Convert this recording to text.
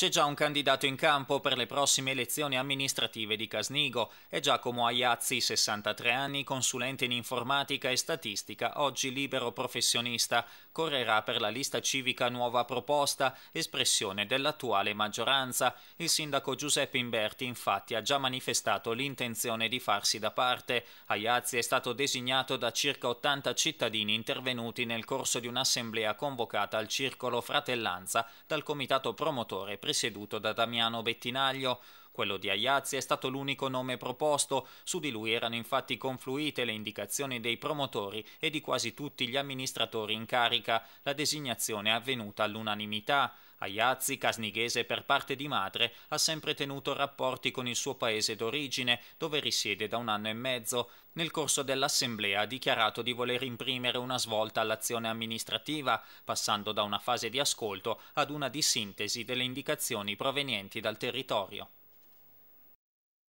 C'è già un candidato in campo per le prossime elezioni amministrative di Casnigo, è Giacomo Aiazzi, 63 anni, consulente in informatica e statistica, oggi libero professionista, correrà per la lista civica Nuova Proposta, espressione dell'attuale maggioranza. Il sindaco Giuseppe Imberti infatti ha già manifestato l'intenzione di farsi da parte. Aiazzi è stato designato da circa 80 cittadini intervenuti nel corso di un'assemblea convocata al circolo Fratellanza dal comitato promotore presieduto da Damiano Bettinaglio, quello di Ayazzi è stato l'unico nome proposto, su di lui erano infatti confluite le indicazioni dei promotori e di quasi tutti gli amministratori in carica, la designazione è avvenuta all'unanimità. Ayazzi, casnighese per parte di madre, ha sempre tenuto rapporti con il suo paese d'origine, dove risiede da un anno e mezzo. Nel corso dell'assemblea ha dichiarato di voler imprimere una svolta all'azione amministrativa, passando da una fase di ascolto ad una di sintesi delle indicazioni provenienti dal territorio.